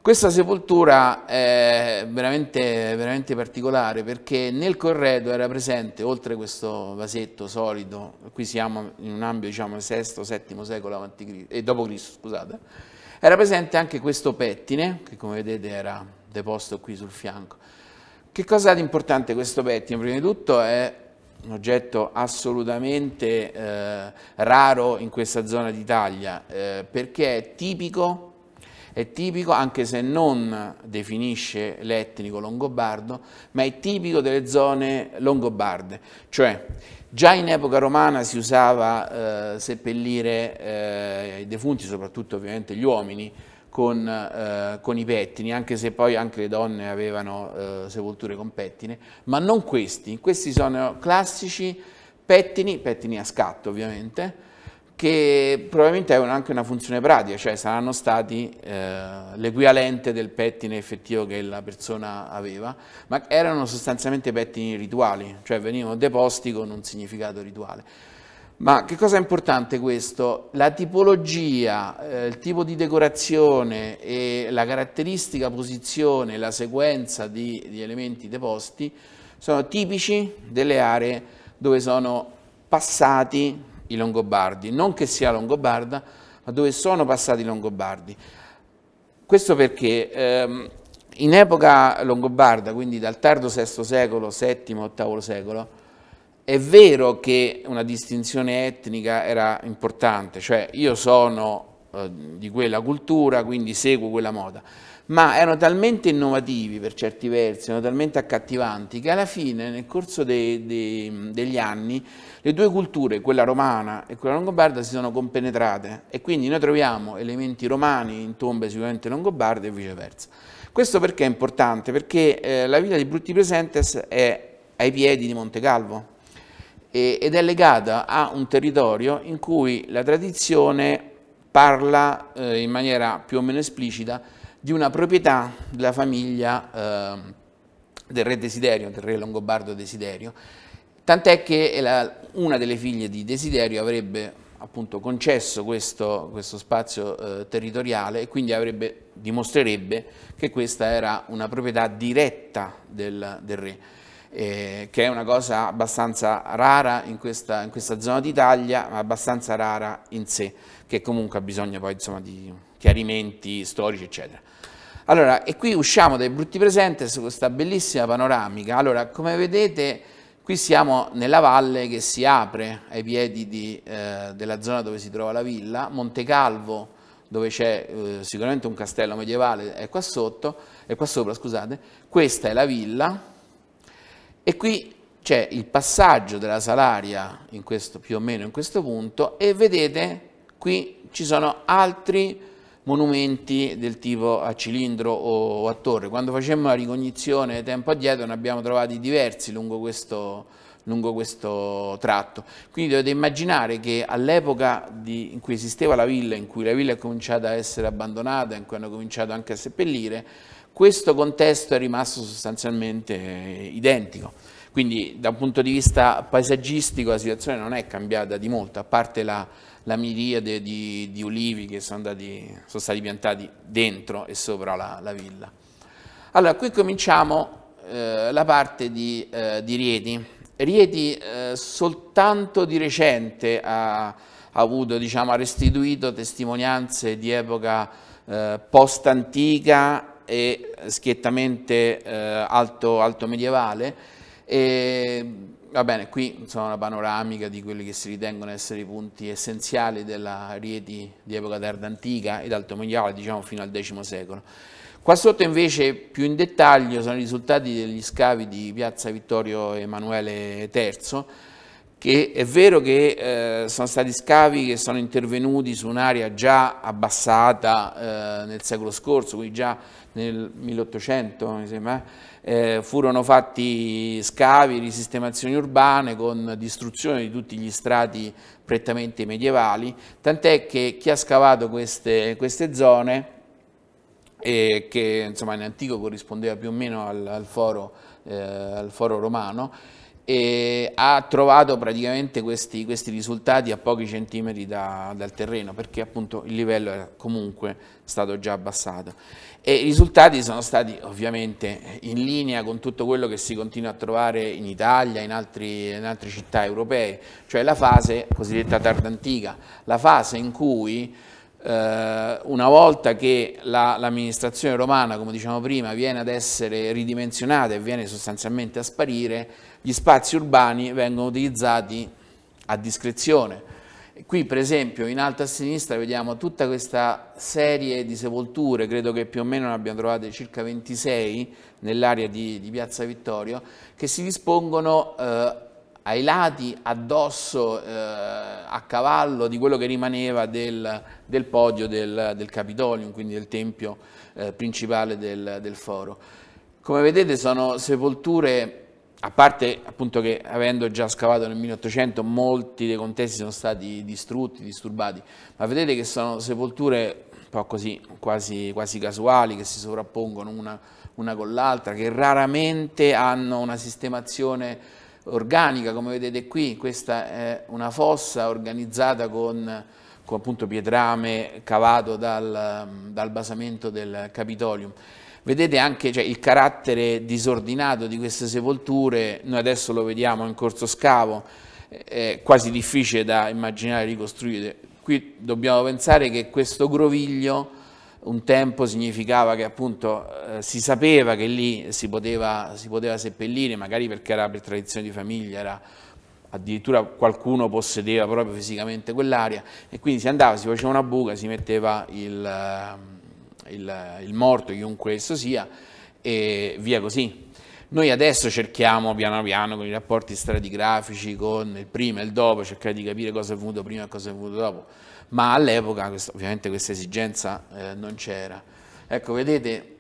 questa sepoltura è veramente, veramente, particolare perché nel corredo era presente, oltre a questo vasetto solido, qui siamo in un ambito diciamo VI-VII secolo avanti, eh, d.C., scusate, era presente anche questo pettine, che come vedete era deposto qui sul fianco. Che cosa ha di importante questo pettine? Prima di tutto è un oggetto assolutamente eh, raro in questa zona d'Italia eh, perché è tipico è tipico, anche se non definisce l'etnico longobardo, ma è tipico delle zone longobarde, cioè già in epoca romana si usava eh, seppellire eh, i defunti, soprattutto ovviamente gli uomini, con, eh, con, i pettini, anche se poi anche le donne avevano eh, sepolture con pettine, ma non questi, questi sono classici pettini, pettini a scatto ovviamente, che probabilmente hanno anche una funzione pratica, cioè saranno stati eh, l'equivalente del pettine effettivo che la persona aveva, ma erano sostanzialmente pettini rituali, cioè venivano deposti con un significato rituale. Ma che cosa è importante questo? La tipologia, eh, il tipo di decorazione e la caratteristica posizione, la sequenza di, di elementi deposti sono tipici delle aree dove sono passati i Longobardi, non che sia Longobarda, ma dove sono passati i Longobardi. Questo perché ehm, in epoca longobarda, quindi dal tardo VI secolo, VII, VIII secolo, è vero che una distinzione etnica era importante, cioè io sono eh, di quella cultura, quindi seguo quella moda, ma erano talmente innovativi per certi versi, erano talmente accattivanti, che alla fine nel corso de, de, degli anni le due culture, quella romana e quella longobarda, si sono compenetrate e quindi noi troviamo elementi romani in tombe sicuramente longobarde e viceversa. Questo perché è importante? Perché eh, la villa di Brutti Presentes è ai piedi di Monte Calvo e, ed è legata a un territorio in cui la tradizione parla eh, in maniera più o meno esplicita di una proprietà della famiglia eh, del re Desiderio, del re Longobardo Desiderio, tant'è che la, una delle figlie di Desiderio avrebbe appunto concesso questo, questo spazio eh, territoriale e quindi avrebbe, dimostrerebbe che questa era una proprietà diretta del, del re, eh, che è una cosa abbastanza rara in questa, in questa zona d'Italia, ma abbastanza rara in sé, che comunque ha bisogno poi insomma, di chiarimenti storici, eccetera. Allora, e qui usciamo dai brutti presenti su questa bellissima panoramica. Allora, come vedete, qui siamo nella valle che si apre ai piedi di, eh, della zona dove si trova la villa, Monte Calvo, dove c'è eh, sicuramente un castello medievale, è qua sotto, è qua sopra, scusate. Questa è la villa e qui c'è il passaggio della Salaria, questo, più o meno in questo punto, e vedete qui ci sono altri monumenti del tipo a cilindro o a torre. Quando facemmo la ricognizione tempo addietro ne abbiamo trovati diversi lungo questo, lungo questo tratto. Quindi dovete immaginare che all'epoca in cui esisteva la villa, in cui la villa è cominciata a essere abbandonata, in cui hanno cominciato anche a seppellire, questo contesto è rimasto sostanzialmente eh, identico. Quindi da un punto di vista paesaggistico la situazione non è cambiata di molto, a parte la la miriade di, di ulivi che sono, andati, sono, stati piantati dentro e sopra la, la villa. Allora, qui cominciamo eh, la parte di, eh, di Rieti. Rieti eh, soltanto di recente ha, ha avuto, diciamo, ha restituito testimonianze di epoca eh, post-antica e schiettamente eh, alto, alto medievale. E, Va bene, qui insomma una panoramica di quelli che si ritengono essere i punti essenziali della Rieti di epoca tarda antica ed alto mondiale, diciamo fino al X secolo. Qua sotto invece più in dettaglio sono i risultati degli scavi di piazza Vittorio Emanuele III, che è vero che eh, sono stati scavi che sono intervenuti su un'area già abbassata eh, nel secolo scorso, quindi già nel 1800 mi sembra, eh, eh, furono fatti scavi, risistemazioni urbane con distruzione di tutti gli strati prettamente medievali, tant'è che chi ha scavato queste, queste zone, eh, che insomma in antico corrispondeva più o meno al, al, foro, eh, al foro romano, e ha trovato praticamente questi, questi, risultati a pochi centimetri da, dal terreno perché appunto il livello era comunque stato già abbassato e I risultati sono stati ovviamente in linea con tutto quello che si continua a trovare in Italia, in, altri, in altre città europee, cioè la fase cosiddetta tarda antica, la fase in cui eh, una volta che l'amministrazione la, romana, come dicevamo prima, viene ad essere ridimensionata e viene sostanzialmente a sparire, gli spazi urbani vengono utilizzati a discrezione, Qui per esempio in alto a sinistra vediamo tutta questa serie di sepolture, credo che più o meno ne abbiamo trovate circa 26 nell'area di, di, Piazza Vittorio, che si dispongono eh, ai lati, addosso, eh, a cavallo di quello che rimaneva del, del podio del, del Capitolium, quindi del tempio eh, principale del, del foro. Come vedete sono sepolture a parte appunto che avendo già scavato nel 1800 molti dei contesti sono stati distrutti, disturbati, ma vedete che sono sepolture un po' così, quasi, quasi casuali, che si sovrappongono una, una con l'altra, che raramente hanno una sistemazione organica, come vedete qui, questa è una fossa organizzata con, con appunto pietrame cavato dal, dal basamento del Capitolium. Vedete anche cioè, il carattere disordinato di queste sepolture, noi adesso lo vediamo in corso scavo, è quasi difficile da immaginare ricostruire. Qui dobbiamo pensare che questo groviglio un tempo significava che appunto eh, si sapeva che lì si poteva, si poteva, seppellire, magari perché era per tradizione di famiglia, era, addirittura qualcuno possedeva proprio fisicamente quell'area e quindi si andava, si faceva una buca, si metteva il... Eh, il, il morto, chiunque esso sia, e via così. Noi adesso cerchiamo piano piano con i rapporti stratigrafici, con il prima e il dopo, cercare di capire cosa è venuto prima e cosa è venuto dopo, ma all'epoca ovviamente questa esigenza eh, non c'era. Ecco, vedete,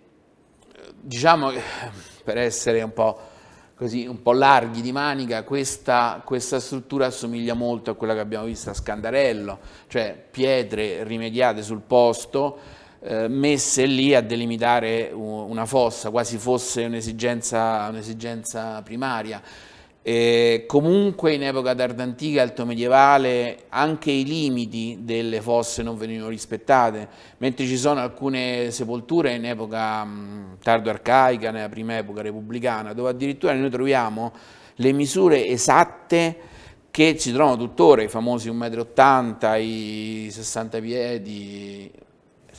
diciamo che eh, per essere un po', così, un po larghi di manica, questa, questa, struttura assomiglia molto a quella che abbiamo visto a Scandarello, cioè pietre rimediate sul posto eh, messe lì a delimitare una fossa, quasi fosse un'esigenza un primaria. E comunque in epoca tarda antica, alto medievale, anche i limiti delle fosse non venivano rispettate, mentre ci sono alcune sepolture in epoca mh, mm, tardo arcaica, nella prima epoca repubblicana, dove addirittura noi troviamo le misure esatte che si trovano tuttora, i famosi 1,80 m, i 60 piedi,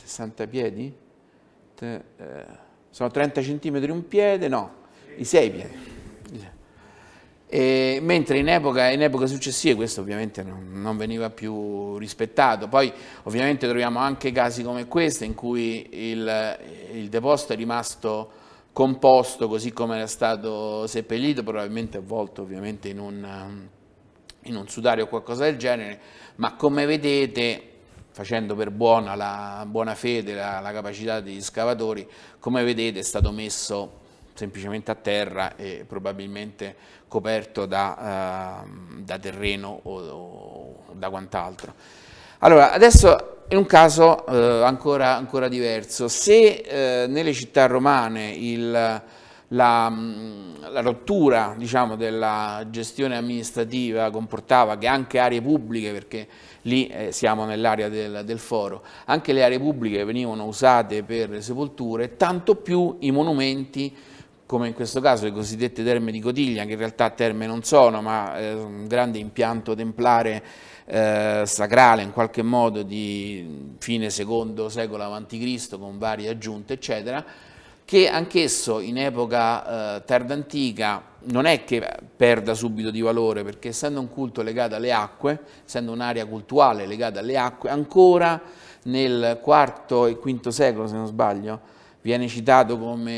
60 piedi? Te, eh, sono 30 centimetri un piede, no, i 6 piedi. E, mentre in epoca, in epoca, successiva questo ovviamente non, non, veniva più rispettato. Poi ovviamente troviamo anche casi come questo in cui il, il deposto è rimasto composto così come era stato seppellito, probabilmente avvolto ovviamente in un, in un sudario o qualcosa del genere, ma come vedete facendo per buona la buona fede, la, la capacità degli scavatori, come vedete è stato messo semplicemente a terra e probabilmente coperto da, uh, da terreno o, o da quant'altro. Allora, adesso è un caso uh, ancora, ancora, diverso. Se uh, nelle città romane il, la, mm, la, rottura diciamo, della gestione amministrativa comportava che anche aree pubbliche, perché lì eh, siamo nell'area del, del, foro. Anche le aree pubbliche venivano usate per le sepolture, tanto più i monumenti, come in questo caso le cosiddette terme di Cotiglia, che in realtà terme non sono, ma eh, un grande impianto templare eh, sacrale in qualche modo di fine secondo secolo a.C. con varie aggiunte, eccetera, che anch'esso in epoca eh, tarda antica non è che perda subito di valore, perché essendo un culto legato alle acque, essendo un'area cultuale legata alle acque, ancora nel IV e V secolo, se non sbaglio, viene citato come,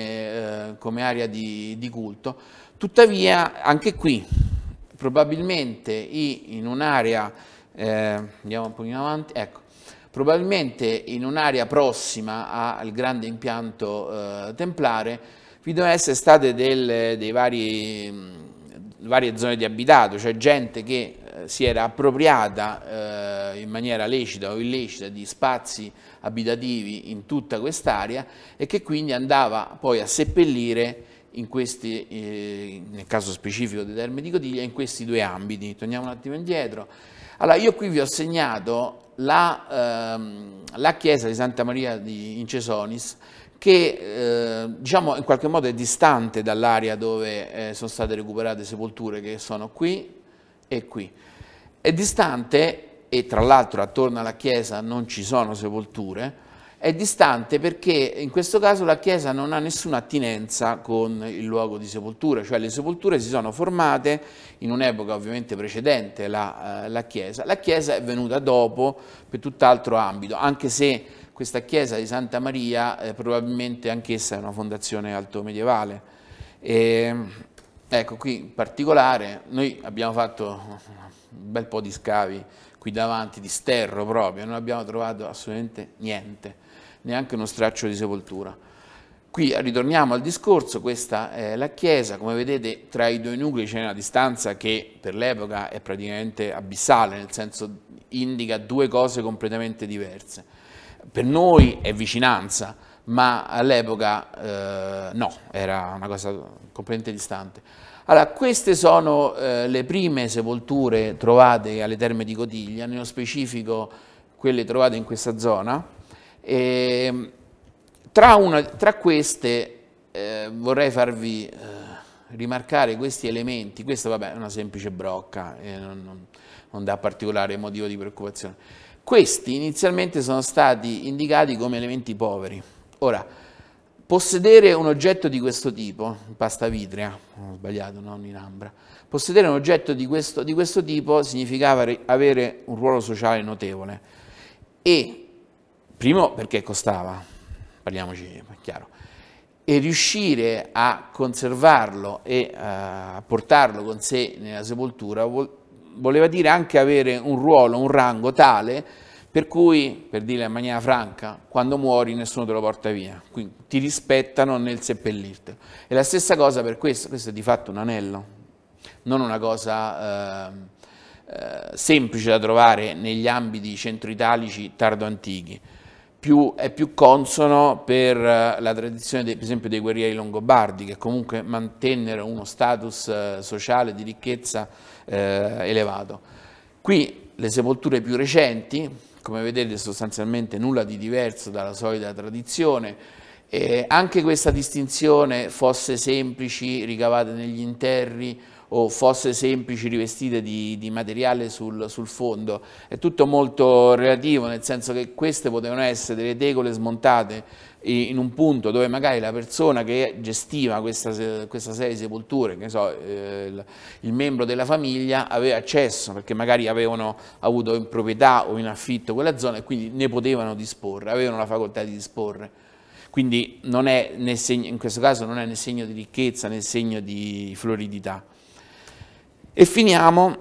eh, come area di, di, culto. Tuttavia, anche qui, probabilmente in un'area, eh, andiamo un pochino avanti, ecco, probabilmente in un'area prossima al grande impianto eh, templare vi devono essere state delle, dei vari, mh, varie zone di abitato, cioè gente che eh, si era appropriata eh, in maniera lecita o illecita di spazi abitativi in tutta quest'area e che quindi andava poi a seppellire in questi, eh, nel caso specifico di Terme di Cotiglia, in questi due ambiti. Torniamo un attimo indietro. Allora, io qui vi ho segnato la, ehm, la chiesa di Santa Maria di Cesonis, che eh, diciamo in qualche modo è distante dall'area dove eh, sono state recuperate sepolture, che sono qui e qui. È distante, e tra l'altro attorno alla chiesa non ci sono sepolture, è distante perché in questo caso la chiesa non ha nessuna attinenza con il luogo di sepoltura, cioè le sepolture si sono formate in un'epoca ovviamente precedente la, eh, la chiesa. La chiesa è venuta dopo per tutt'altro ambito, anche se questa chiesa di Santa Maria eh, probabilmente anch'essa è una fondazione alto medievale. E, ehm, ecco, qui in particolare noi abbiamo fatto un bel po' di scavi qui davanti, di sterro proprio, non abbiamo trovato assolutamente niente neanche uno straccio di sepoltura. Qui ritorniamo al discorso, questa è la chiesa, come vedete tra i due nuclei c'è una distanza che per l'epoca è praticamente abissale, nel senso indica due cose completamente diverse. Per noi è vicinanza, ma all'epoca eh, no, era una cosa completamente distante. Allora, queste sono eh, le prime sepolture trovate alle terme di Cotiglia, nello specifico quelle trovate in questa zona, e, ehm, tra, una, tra, queste eh, vorrei farvi eh, rimarcare questi elementi, questa vabbè, è una semplice brocca, eh, non, non, non dà particolare motivo di preoccupazione. Questi inizialmente sono stati indicati come elementi poveri. Ora, possedere un oggetto di questo tipo, pasta vitrea, ho sbagliato, non in ambra, possedere un oggetto di questo, di questo tipo significava avere un ruolo sociale notevole e Primo perché costava, parliamoci chiaro, e riuscire a conservarlo e eh, a portarlo con sé nella sepoltura voleva dire anche avere un ruolo, un rango tale per cui, per dirla in maniera franca, quando muori nessuno te lo porta via, quindi ti rispettano nel seppellirtelo. E la stessa cosa per questo, questo è di fatto un anello, non una cosa eh, eh, semplice da trovare negli ambiti centro italici tardo-antichi più, è più consono per eh, la tradizione, dei, per esempio, dei guerrieri longobardi, che comunque mantennero uno status eh, sociale di ricchezza eh, elevato. Qui le sepolture più recenti, come vedete sostanzialmente nulla di diverso dalla solita tradizione, e anche questa distinzione, fosse semplici ricavate negli interri, o fosse semplici rivestite di, di materiale sul, sul, fondo. È tutto molto relativo, nel senso che queste potevano essere delle tegole smontate in un punto dove magari la persona che gestiva questa, questa serie di sepolture, che so, eh, il, il, membro della famiglia, aveva accesso perché magari avevano avuto in proprietà o in affitto quella zona e quindi ne potevano disporre, avevano la facoltà di disporre. Quindi non è segno, in questo caso non è né segno di ricchezza né segno di floridità. E finiamo,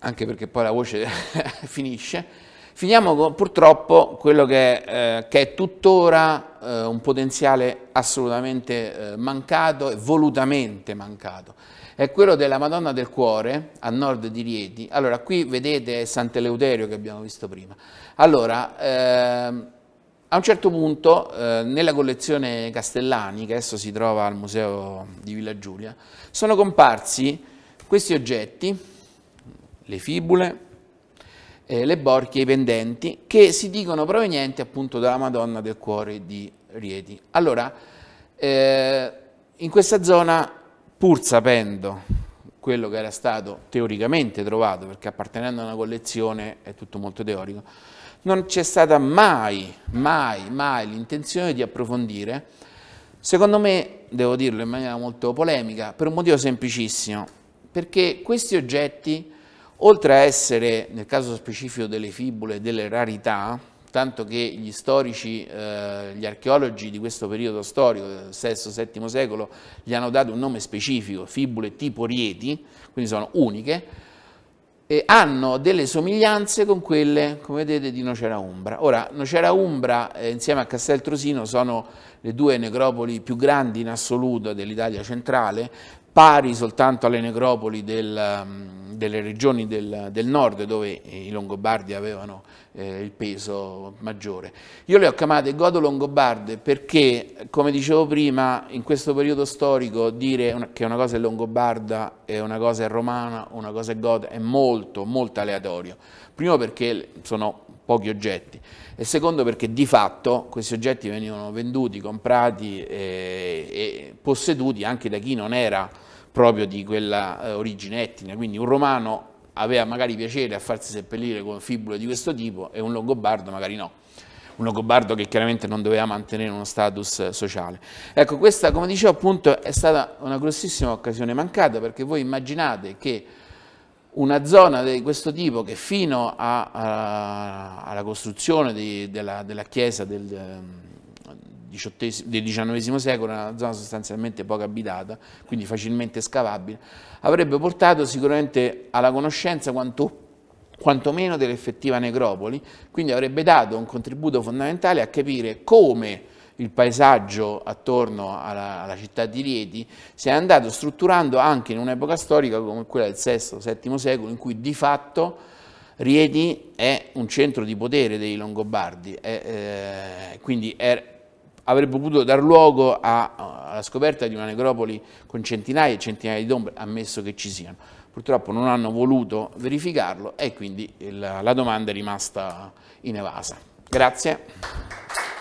anche perché poi la voce finisce, finiamo con purtroppo quello che, eh, che è tuttora eh, un potenziale assolutamente eh, mancato e volutamente mancato. È quello della Madonna del Cuore a nord di Rieti. Allora, qui vedete Sant'Eleuterio che abbiamo visto prima. Allora, ehm, a un certo punto, eh, nella collezione Castellani, che adesso si trova al Museo di Villa Giulia, sono comparsi questi oggetti, le fibule, eh, le borchie, i pendenti, che si dicono provenienti appunto dalla Madonna del Cuore di Rieti. Allora, eh, in questa zona, pur sapendo quello che era stato teoricamente trovato, perché appartenendo a una collezione è tutto molto teorico, non c'è stata mai, mai, mai l'intenzione di approfondire, secondo me, devo dirlo in maniera molto polemica, per un motivo semplicissimo, perché questi oggetti, oltre a essere, nel caso specifico delle fibule, delle rarità, tanto che gli storici, eh, gli archeologi di questo periodo storico, VI-VII secolo, gli hanno dato un nome specifico, fibule tipo rieti, quindi sono uniche, hanno delle somiglianze con quelle, come vedete, di Nocera Umbra. Ora, Nocera Umbra, eh, insieme a Castel Trosino, sono le due necropoli più grandi in assoluto dell'Italia centrale, pari soltanto alle necropoli del, mm, delle regioni del, del, nord dove i Longobardi avevano eh, il peso maggiore. Io le ho chiamate Godo Longobarde perché, come dicevo prima, in questo periodo storico dire una, che una cosa è longobarda e una cosa è romana, una cosa è goda è molto, molto aleatorio. Primo perché sono pochi oggetti e secondo perché di fatto questi oggetti venivano venduti, comprati e, eh, e posseduti anche da chi non era proprio di quella eh, origine etnica, quindi un romano aveva magari piacere a farsi seppellire con fibule di questo tipo e un longobardo magari no un longobardo che chiaramente non doveva mantenere uno status eh, sociale. Ecco, questa, come dicevo appunto, è stata una grossissima occasione mancata perché voi immaginate che una zona di questo tipo che fino a, a, alla costruzione di, della, della, chiesa del, ehm, del XIX secolo, una zona sostanzialmente poco abitata, quindi facilmente scavabile, avrebbe portato sicuramente alla conoscenza quanto, quantomeno dell'effettiva necropoli, quindi avrebbe dato un contributo fondamentale a capire come il paesaggio attorno alla, alla città di Rieti, si è andato strutturando anche in un'epoca storica come quella del VI-VII secolo, in cui di fatto Rieti è un centro di potere dei Longobardi, è, eh, quindi è, avrebbe potuto dar luogo a, alla scoperta di una necropoli con centinaia e centinaia di tombe, ammesso che ci siano. Purtroppo non hanno voluto verificarlo e quindi la, la domanda è rimasta in evasa. Grazie.